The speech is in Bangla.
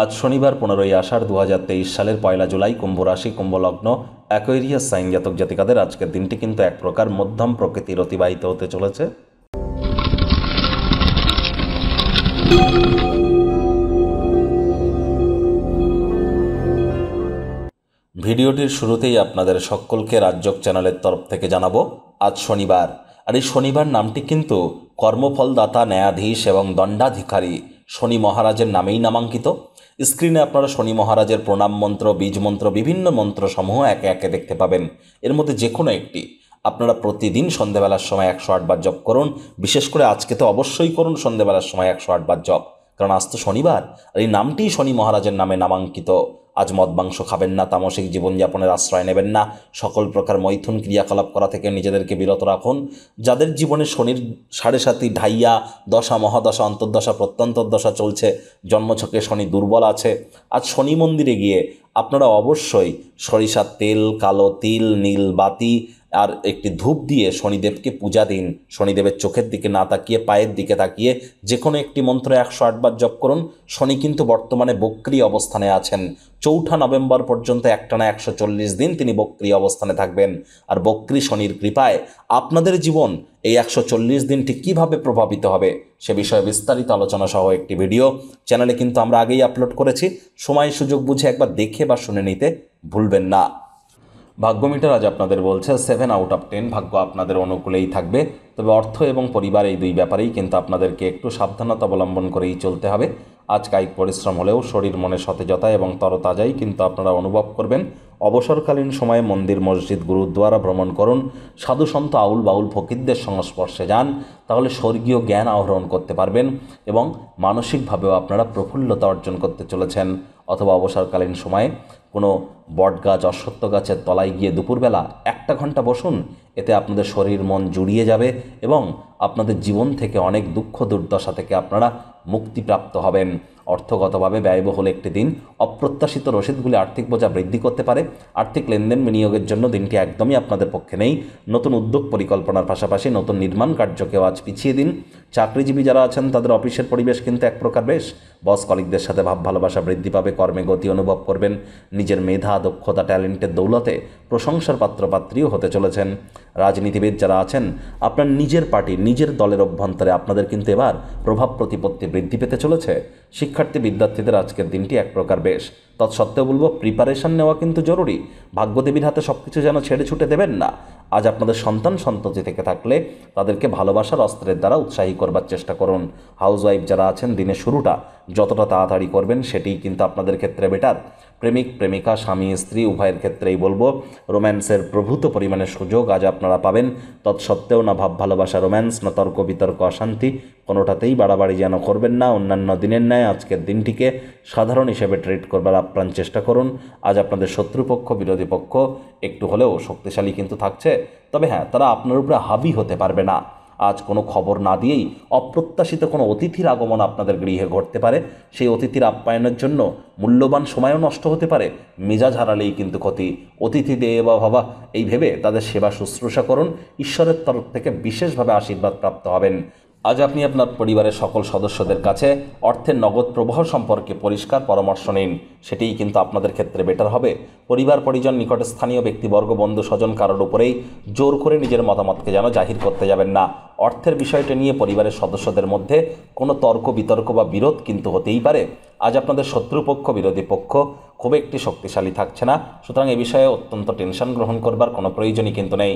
আজ শনিবার পনেরোই আষাঢ় দু সালের পয়লা জুলাই কুম্ভ রাশি কুম্ভলগ্ন অ্যাকোয়েরিয়াস সাইন জাতক জাতিকাদের আজকের দিনটি কিন্তু এক প্রকার মধ্যম প্রকৃতির অতিবাহিত হতে চলেছে ভিডিওটির শুরুতেই আপনাদের সকলকে রাজ্যক চ্যানেলের তরফ থেকে জানাবো আজ শনিবার আর এই শনিবার নামটি কিন্তু কর্মফলদাতা ন্যায়াধীশ এবং দণ্ডাধিকারী শনি মহারাজের নামেই নামাঙ্কিত স্ক্রিনে আপনারা শনি মহারাজের প্রণাম মন্ত্র বীজ মন্ত্র বিভিন্ন মন্ত্রসমূহ একে একে দেখতে পাবেন এর মধ্যে যে কোনো একটি আপনারা প্রতিদিন সন্ধেবেলার সময় একশো আটবার জপ করুন বিশেষ করে আজকে তো অবশ্যই করুন সন্ধেবেলার সময় একশো আটবার জপ কারণ আজ তো শনিবার আর এই নামটি শনি মহারাজের নামে নামাঙ্কিত আজ মদ মাংস খাবেন না তামসিক জীবনযাপনের আশ্রয় নেবেন না সকল প্রকার মৈথুন ক্রিয়াকলাপ করা থেকে নিজেদেরকে বিরত রাখুন যাদের জীবনে শনির সাড়ে সাতি ঢাইয়া দশা মহাদশা অন্তর্দশা প্রত্যন্তর্দশা চলছে জন্মছকে শনি দুর্বল আছে আজ শনি মন্দিরে গিয়ে আপনারা অবশ্যই সরিষার তেল কালো তিল নীল বাতি আর একটি ধূপ দিয়ে শনিদেবকে পূজা দিন শনিদেবের চোখের দিকে না তাকিয়ে পায়ের দিকে তাকিয়ে যে কোনো একটি মন্ত্র একশো আটবার জপ করুন শনি কিন্তু বর্তমানে বক্রি অবস্থানে আছেন চৌঠা নভেম্বর পর্যন্ত একটানা একশো চল্লিশ দিন তিনি বক্রি অবস্থানে থাকবেন আর বক্রি শনির কৃপায় আপনাদের জীবন এই একশো চল্লিশ দিনটি কীভাবে প্রভাবিত হবে সে বিষয়ে বিস্তারিত আলোচনা সহ একটি ভিডিও চ্যানেলে কিন্তু আমরা আগেই আপলোড করেছি সময় সুযোগ বুঝে একবার দেখে বা শুনে নিতে ভুলবেন না ভাগ্য মিটার আজ আপনাদের বলছে সেভেন আউট অফ টেন ভাগ্য আপনাদের অনুকূলেই থাকবে তবে অর্থ এবং পরিবার এই দুই ব্যাপারেই কিন্তু আপনাদেরকে একটু সাবধানতা অবলম্বন করেই চলতে হবে আজ কায়িক পরিশ্রম হলেও শরীর মনে সতেজতা এবং তরতাজাই কিন্তু আপনারা অনুভব করবেন অবসরকালীন সময়ে মন্দির মসজিদ গুরুদ্বারা ভ্রমণ করুন সাধুসন্ত আউল বাউল ফকিরদের সংস্পর্শে যান তাহলে স্বর্গীয় জ্ঞান আহরণ করতে পারবেন এবং মানসিকভাবেও আপনারা প্রফুল্লতা অর্জন করতে চলেছেন অথবা অবসরকালীন সময়ে কোনো বট গাছ অশ্বত্থ গাছের তলায় গিয়ে দুপুরবেলা একটা ঘন্টা বসুন এতে আপনাদের শরীর মন জুড়িয়ে যাবে এবং আপনাদের জীবন থেকে অনেক দুঃখ দুর্দশা থেকে আপনারা মুক্তিপ্রাপ্ত হবেন অর্থগতভাবে ব্যয়বহুল একটি দিন অপ্রত্যাশিত রসিদগুলি আর্থিক বোঝা বৃদ্ধি করতে পারে আর্থিক লেনদেন বিনিয়োগের জন্য দিনটি একদমই আপনাদের পক্ষে নেই নতুন উদ্যোগ পরিকল্পনার পাশাপাশি নতুন নির্মাণ কার্যকেও আজ পিছিয়ে দিন চাকরিজীবী যারা আছেন তাদের অফিসের পরিবেশ কিন্তু এক প্রকার বেশ বস কলিকদের সাথে ভাব ভালোবাসা বৃদ্ধি পাবে কর্মে গতি অনুভব করবেন নিজের মেধা দক্ষতা ট্যালেন্টের দৌলতে প্রশংসার পাত্রপাত্রীও হতে চলেছেন রাজনীতিবিদ যারা আছেন আপনার নিজের পার্টি নিজের দলের অভ্যন্তরে আপনাদের কিন্তু এবার প্রভাব প্রতিপত্তি বৃদ্ধি পেতে চলেছে শিক্ষার্থী বিদ্যার্থীদের আজকের দিনটি এক প্রকার বেশ তৎসত্ত্বেও বলবো প্রিপারেশন নেওয়া কিন্তু জরুরি ভাগ্যদেবীর হাতে সব কিছু যেন ছেড়ে ছুটে দেবেন না আজ আপনাদের সন্তান সন্ততি থেকে থাকলে তাদেরকে ভালোবাসার অস্ত্রের দ্বারা উৎসাহী করবার চেষ্টা করুন হাউসওয়াইফ যারা আছেন দিনের শুরুটা যতটা তাড়াতাড়ি করবেন সেটিই কিন্তু আপনাদের ক্ষেত্রে বেটার প্রেমিক প্রেমিকা স্বামী স্ত্রী উভয়ের ক্ষেত্রেই বলবো রোম্যান্সের প্রভূত পরিমাণে সুযোগ আজ আপনারা পাবেন তৎসত্ত্বেও না ভাব ভালোবাসা রোম্যান্স না তর্ক বিতর্ক অশান্তি কোনোটাতেই বাড়াবাড়ি যেন করবেন না অন্যান্য দিনের ন্যায় আজকের দিনটিকে সাধারণ হিসেবে ট্রিট করবার আপ্রাণ চেষ্টা করুন আজ আপনাদের শত্রুপক্ষ বিরোধী পক্ষ একটু হলেও শক্তিশালী কিন্তু থাকছে তবে হ্যাঁ তারা আপনার উপরে হাবি হতে পারবে না আজ কোনো খবর না দিয়েই অপ্রত্যাশিত কোনো অতিথির আগমন আপনাদের গৃহে ঘটতে পারে সেই অতিথির আপ্যায়নের জন্য মূল্যবান সময়ও নষ্ট হতে পারে মেজাজ হারালেই কিন্তু ক্ষতি অতিথি দেয় বা ভাবা এই ভেবে তাদের সেবা শুশ্রূষা করুন ঈশ্বরের তরফ থেকে বিশেষভাবে আশীর্বাদ প্রাপ্ত হবেন আজ আপনি আপনার পরিবারের সকল সদস্যদের কাছে অর্থের নগদ প্রবাহ সম্পর্কে পরিষ্কার পরামর্শ নিন সেটিই কিন্তু আপনাদের ক্ষেত্রে বেটার হবে পরিবার পরিজন নিকট স্থানীয় ব্যক্তিবর্গ বন্ধু স্বজন কারোর উপরেই জোর করে নিজের মতামতকে যেন জাহির করতে যাবেন না অর্থের বিষয়টা নিয়ে পরিবারের সদস্যদের মধ্যে কোনো তর্ক বিতর্ক বা বিরোধ কিন্তু হতেই পারে আজ আপনাদের শত্রুপক্ষ বিরোধী পক্ষ খুব একটি শক্তিশালী থাকছে না সুতরাং এ বিষয়ে অত্যন্ত টেনশন গ্রহণ করবার কোনো প্রয়োজনই কিন্তু নেই